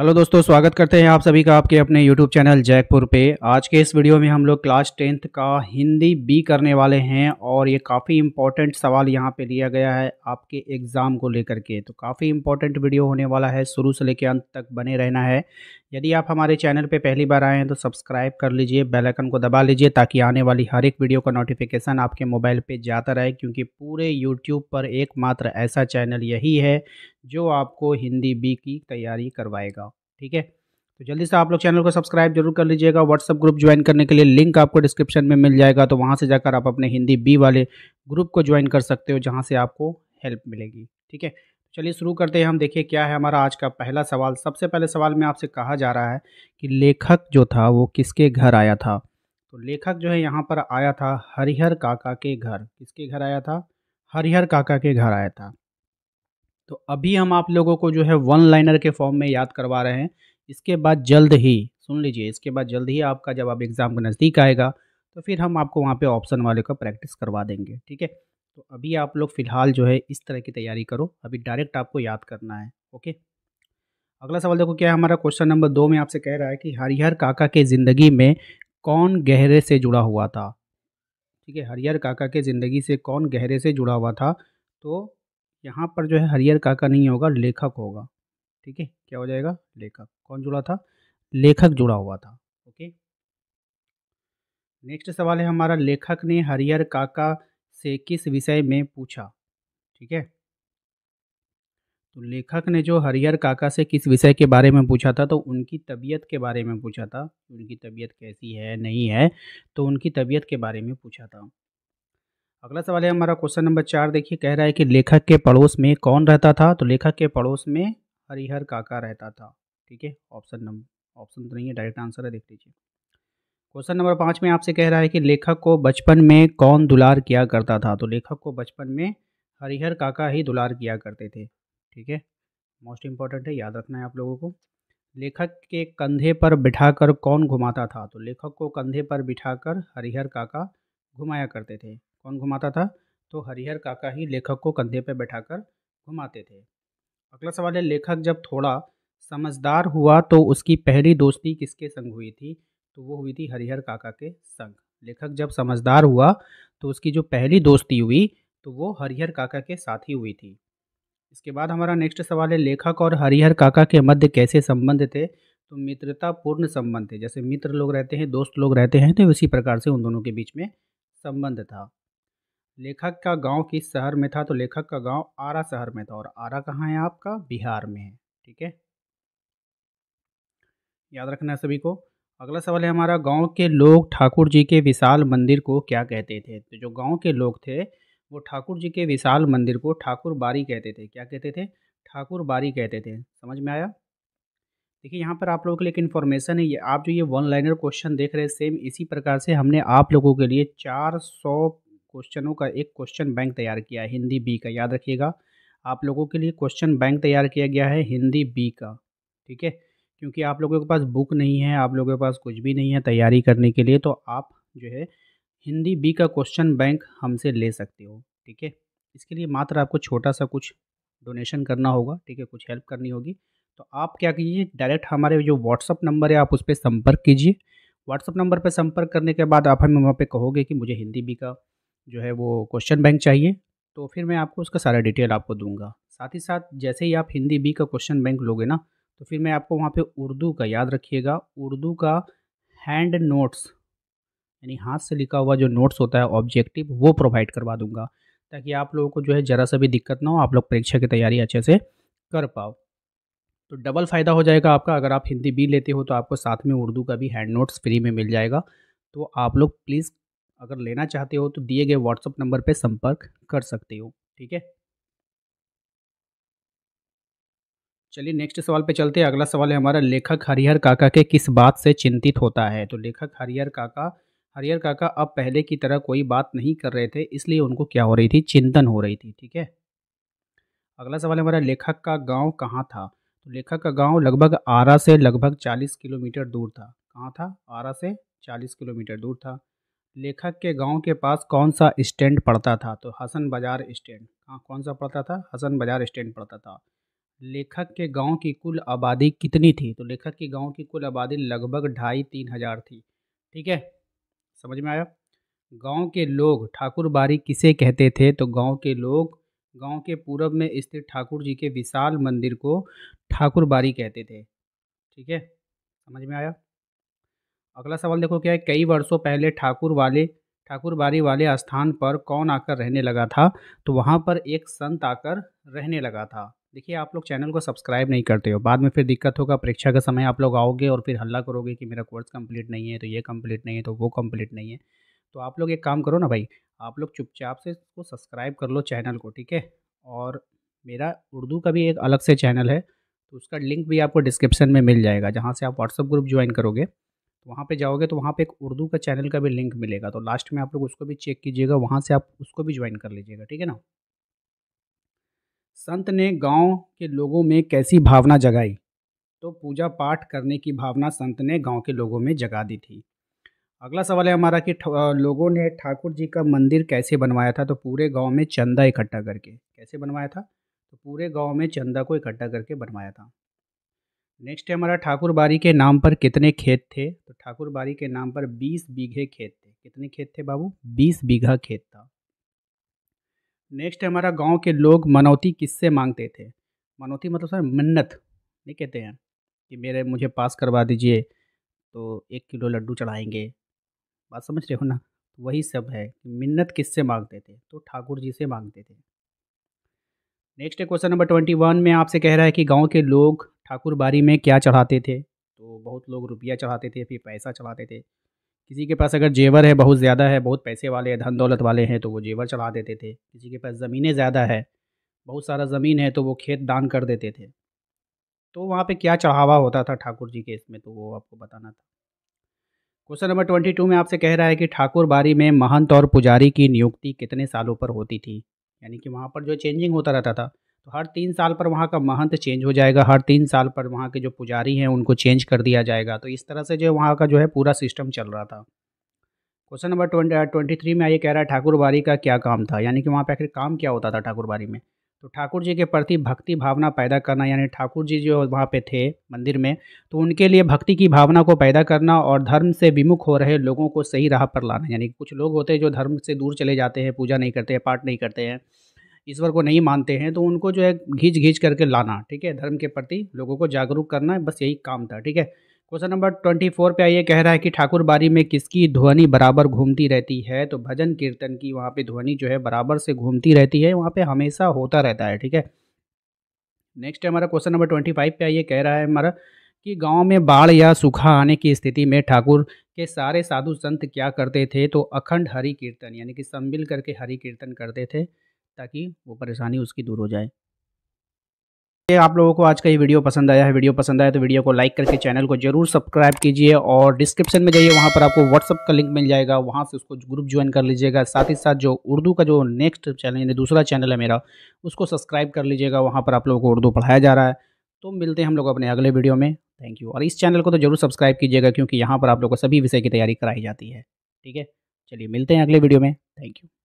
hello दोस्तों स्वागत करते हैं आप सभी का आपके अपने यूट्यूब चैनल जयपुर पे आज के इस वीडियो में हम लोग क्लास टेंथ का हिंदी बी करने वाले हैं और ये काफ़ी इम्पॉर्टेंट सवाल यहाँ पे लिया गया है आपके एग्ज़ाम को लेकर के तो काफ़ी इम्पॉर्टेंट वीडियो होने वाला है शुरू से लेकर अंत तक बने रहना है यदि आप हमारे चैनल पर पहली बार आए हैं तो सब्सक्राइब कर लीजिए बेलाइकन को दबा लीजिए ताकि आने वाली हर एक वीडियो का नोटिफिकेशन आपके मोबाइल पर जाता रहे क्योंकि पूरे यूट्यूब पर एकमात्र ऐसा चैनल यही है जो आपको हिंदी बी की तैयारी करवाएगा ठीक है तो जल्दी से आप लोग चैनल को सब्सक्राइब जरूर कर लीजिएगा व्हाट्सअप ग्रुप ज्वाइन करने के लिए लिंक आपको डिस्क्रिप्शन में मिल जाएगा तो वहाँ से जाकर आप अपने हिंदी बी वाले ग्रुप को ज्वाइन कर सकते हो जहाँ से आपको हेल्प मिलेगी ठीक है तो चलिए शुरू करते हैं हम देखिए क्या है हमारा आज का पहला सवाल सबसे पहले सवाल में आपसे कहा जा रहा है कि लेखक जो था वो किसके घर आया था तो लेखक जो है यहाँ पर आया था हरिहर काका के घर किसके घर आया था हरिहर काका के घर आया था तो अभी हम आप लोगों को जो है वन लाइनर के फॉर्म में याद करवा रहे हैं इसके बाद जल्द ही सुन लीजिए इसके बाद जल्द ही आपका जब आप एग्ज़ाम के नज़दीक आएगा तो फिर हम आपको वहाँ पे ऑप्शन वाले का प्रैक्टिस करवा देंगे ठीक है तो अभी आप लोग फ़िलहाल जो है इस तरह की तैयारी करो अभी डायरेक्ट आपको याद करना है ओके अगला सवाल देखो क्या है हमारा क्वेश्चन नंबर दो में आपसे कह रहा है कि हरिहर काका के ज़िंदगी में कौन गहरे से जुड़ा हुआ था ठीक है हरिहर काका के ज़िंदगी से कौन गहरे से जुड़ा हुआ था तो यहाँ पर जो है हरियर काका नहीं होगा लेखक होगा ठीक है क्या हो जाएगा लेखक कौन जुड़ा था लेखक जुड़ा हुआ था ओके नेक्स्ट सवाल है हमारा लेखक ने हरियर काका से किस विषय में पूछा ठीक है तो लेखक ने जो हरियर काका से किस विषय के बारे में पूछा था तो उनकी तबीयत के बारे में पूछा था उनकी तबीयत कैसी है नहीं है तो उनकी तबीयत के बारे में पूछा था अगला सवाल है हमारा क्वेश्चन नंबर चार देखिए कह रहा है कि लेखक के पड़ोस में कौन रहता था तो लेखक के पड़ोस में हरिहर काका रहता था ठीक है ऑप्शन नंबर ऑप्शन तो नहीं है डायरेक्ट आंसर है देख लीजिए क्वेश्चन नंबर पाँच में आपसे कह रहा है कि लेखक को बचपन में कौन दुलार किया करता था तो लेखक को बचपन में हरिहर काका ही दुलार किया करते थे ठीक है मोस्ट इम्पॉर्टेंट है याद रखना है आप लोगों को लेखक के कंधे पर बिठाकर कौन घुमाता था तो लेखक को कंधे पर बिठाकर हरिहर काका घुमाया करते थे कौन घुमाता था तो हरिहर काका ही लेखक को कंधे पर बैठाकर घुमाते थे अगला सवाल है लेखक जब थोड़ा समझदार हुआ तो उसकी पहली दोस्ती किसके संग हुई थी तो वो हुई थी हरिहर काका के संग लेखक जब समझदार हुआ तो उसकी जो पहली दोस्ती हुई तो वो हरिहर काका के साथ ही हुई थी इसके बाद हमारा नेक्स्ट सवाल है लेखक और हरिहर काका के मध्य कैसे संबंध थे तो मित्रतापूर्ण संबंध थे जैसे मित्र लोग रहते हैं दोस्त लोग रहते हैं तो इसी प्रकार से उन दोनों के बीच में संबंध था लेखक का गांव किस शहर में था तो लेखक का गांव आरा शहर में था और आरा कहाँ है आपका बिहार में है ठीक है याद रखना है सभी को अगला सवाल है हमारा गांव के लोग ठाकुर जी के विशाल मंदिर को क्या कहते थे तो जो गांव के लोग थे वो ठाकुर जी के विशाल मंदिर को ठाकुर बारी कहते थे क्या कहते थे ठाकुर बारी कहते थे समझ में आया देखिए यहाँ पर आप लोगों के लिए एक इन्फॉर्मेशन है ये आप जो ये वन लाइनर क्वेश्चन देख रहे हैं सेम इसी प्रकार से हमने आप लोगों के लिए चार सौ क्वेश्चनों का एक क्वेश्चन बैंक तैयार किया है हिंदी बी का याद रखिएगा आप लोगों के लिए क्वेश्चन बैंक तैयार किया गया है हिंदी बी का ठीक है क्योंकि आप लोगों के पास बुक नहीं है आप लोगों के पास कुछ भी नहीं है तैयारी करने के लिए तो आप जो है हिंदी बी का क्वेश्चन बैंक हमसे ले सकते हो ठीक है इसके लिए मात्र आपको छोटा सा कुछ डोनेशन करना होगा ठीक है कुछ हेल्प करनी होगी तो आप क्या कीजिए डायरेक्ट हमारे जो व्हाट्सअप नंबर है आप उस पर संपर्क कीजिए व्हाट्सअप नंबर पर संपर्क करने के बाद आप हमें वहाँ पर कहोगे कि मुझे हिंदी बी का जो है वो क्वेश्चन बैंक चाहिए तो फिर मैं आपको उसका सारा डिटेल आपको दूंगा साथ ही साथ जैसे ही आप हिंदी बी का क्वेश्चन बैंक लोगे ना तो फिर मैं आपको वहाँ पे उर्दू का याद रखिएगा उर्दू का हैंड नोट्स यानी हाथ से लिखा हुआ जो नोट्स होता है ऑब्जेक्टिव वो प्रोवाइड करवा दूंगा ताकि आप लोगों को जो है ज़रा सा भी दिक्कत ना हो आप लोग परीक्षा की तैयारी अच्छे से कर पाओ तो डबल फ़ायदा हो जाएगा आपका अगर आप हिंदी बी लेते हो तो आपको साथ में उर्दू का भी हैंड नोट्स फ्री में मिल जाएगा तो आप लोग प्लीज़ अगर लेना चाहते हो तो दिए गए व्हाट्सअप नंबर पर संपर्क कर सकते हो ठीक है चलिए नेक्स्ट सवाल पे चलते हैं अगला सवाल है हमारा लेखक हरिहर काका के किस बात से चिंतित होता है तो लेखक हरिहर काका हरिहर काका अब पहले की तरह कोई बात नहीं कर रहे थे इसलिए उनको क्या हो रही थी चिंतन हो रही थी ठीक है अगला सवाल हमारा लेखक का गांव कहाँ था तो लेखक का गांव लगभग आरा से लगभग चालीस किलोमीटर दूर था कहाँ था आरा से चालीस किलोमीटर दूर था लेखक के गांव के पास कौन सा स्टैंड पड़ता था तो हसन बाज़ार स्टैंड हाँ कौन सा पड़ता था हसन बाज़ार स्टैंड पड़ता था लेखक के गांव की कुल आबादी कितनी थी तो लेखक के गांव की कुल आबादी लगभग ढाई तीन हज़ार थी ठीक है समझ में आया गांव के लोग ठाकुर बारी किसे कहते थे तो गांव के लोग गांव के पूरब में स्थित ठाकुर जी के विशाल मंदिर को ठाकुरबारी कहते थे ठीक है समझ में आया अगला सवाल देखो क्या है कई वर्षों पहले ठाकुर वाले ठाकुर बारी वाले स्थान पर कौन आकर रहने लगा था तो वहाँ पर एक संत आकर रहने लगा था देखिए आप लोग चैनल को सब्सक्राइब नहीं करते हो बाद में फिर दिक्कत होगा परीक्षा का समय आप लोग आओगे और फिर हल्ला करोगे कि मेरा कोर्स कंप्लीट नहीं है तो ये कंप्लीट नहीं है तो वो कंप्लीट नहीं है तो आप लोग एक काम करो ना भाई आप लोग चुपचाप से इसको सब्सक्राइब कर लो चैनल को ठीक है और मेरा उर्दू का भी एक अलग से चैनल है तो उसका लिंक भी आपको डिस्क्रिप्शन में मिल जाएगा जहाँ से आप व्हाट्सअप ग्रुप ज्वाइन करोगे वहाँ पे जाओगे तो वहाँ पे एक उर्दू का चैनल का भी लिंक मिलेगा तो लास्ट में आप लोग उसको भी चेक कीजिएगा वहाँ से आप उसको भी ज्वाइन कर लीजिएगा ठीक है ना संत ने गांव के लोगों में कैसी भावना जगाई तो पूजा पाठ करने की भावना संत ने गांव के लोगों में जगा दी थी अगला सवाल है हमारा कि लोगों ने ठाकुर जी का मंदिर कैसे बनवाया था तो पूरे गाँव में चंदा इकट्ठा करके कैसे बनवाया था तो पूरे गाँव में चंदा को इकट्ठा करके बनवाया था नेक्स्ट है हमारा ठाकुर बारी के नाम पर कितने खेत थे तो ठाकुर बारी के नाम पर बीस बीघे खेत थे कितने खेत थे बाबू बीस बीघा खेत था नेक्स्ट है हमारा गांव के लोग मनौती किससे मांगते थे मनौती मतलब सर मन्नत नहीं कहते हैं कि मेरे मुझे पास करवा दीजिए तो एक किलो लड्डू चढ़ाएंगे बात समझ रहे हो ना तो वही सब है मिन्नत किससे मांगते थे तो ठाकुर जी से मांगते थे next question number twenty one में आपसे कह रहा है कि गांव के लोग ठाकुर बारी में क्या चढ़ाते थे तो बहुत लोग रुपया चढ़ाते थे फिर पैसा चढ़ाते थे किसी के पास अगर जेवर है बहुत ज़्यादा है बहुत पैसे वाले हैं धन दौलत वाले हैं तो वो जेवर चढ़ा देते थे किसी के पास ज़मीनें ज़्यादा है बहुत सारा ज़मीन है तो वो खेत दान कर देते थे तो वहाँ पे क्या चढ़ावा होता था ठाकुर जी के इसमें तो वो आपको बताना था क्वेश्चन नंबर ट्वेंटी टू में आपसे कह रहा है कि ठाकुर बारी में महंत और पुजारी की नियुक्ति कितने सालों पर होती थी यानी कि वहाँ पर जो चेंजिंग होता रहता था तो हर तीन साल पर वहाँ का महंत चेंज हो जाएगा हर तीन साल पर वहाँ के जो पुजारी हैं उनको चेंज कर दिया जाएगा तो इस तरह से जो वहाँ का जो है पूरा सिस्टम चल रहा था question number twenty twenty three में आइए कह रहा है बारी का क्या काम था यानी कि वहाँ पर आखिर काम क्या होता था बारी में तो ठाकुर जी के प्रति भक्ति भावना पैदा करना यानी ठाकुर जी जो वहाँ पे थे मंदिर में तो उनके लिए भक्ति की भावना को पैदा करना और धर्म से विमुख हो रहे लोगों को सही राह पर लाना यानी कुछ लोग होते हैं जो धर्म से दूर चले जाते हैं पूजा नहीं करते पाठ नहीं करते हैं ईश्वर को नहीं मानते हैं तो उनको जो है घींच घींच करके लाना ठीक है धर्म के प्रति लोगों को जागरूक करना बस यही काम था ठीक है क्वेश्चन नंबर ट्वेंटी फोर पे आइए कह रहा है कि ठाकुर बारी में किसकी ध्वनि बराबर घूमती रहती है तो भजन कीर्तन की वहाँ पे ध्वनि जो है बराबर से घूमती रहती है वहाँ पे हमेशा होता रहता है ठीक है नेक्स्ट है हमारा क्वेश्चन नंबर ट्वेंटी फाइव पे आइए कह रहा है हमारा कि गांव में बाढ़ या सूखा आने की स्थिति में ठाकुर के सारे साधु संत क्या करते थे तो अखंड हरि कीर्तन यानी कि सम्मिल करके हरि कीर्तन करते थे ताकि वो परेशानी उसकी दूर हो जाए ये आप लोगों को आज का ये वीडियो पसंद आया है वीडियो पसंद आया तो वीडियो को लाइक करके चैनल को जरूर सब्सक्राइब कीजिए और डिस्क्रिप्शन में जाइए वहाँ पर आपको व्हाट्सअप का लिंक मिल जाएगा वहाँ से उसको ग्रुप ज्वाइन कर लीजिएगा साथ ही साथ जो उर्दू का जो नेक्स्ट चैनल यानी दूसरा चैनल है मेरा उसको सब्सक्राइब कर लीजिएगा वहाँ पर आप लोगों को उर्दू पढ़ाया जा रहा है तो मिलते हैं हम लोग अपने अगले वीडियो में थैंक यू और इस चैनल को तो जरूर सब्सक्राइब कीजिएगा क्योंकि यहाँ पर आप लोगों को सभी विषय की तैयारी कराई जाती है ठीक है चलिए मिलते हैं अगले वीडियो में थैंक यू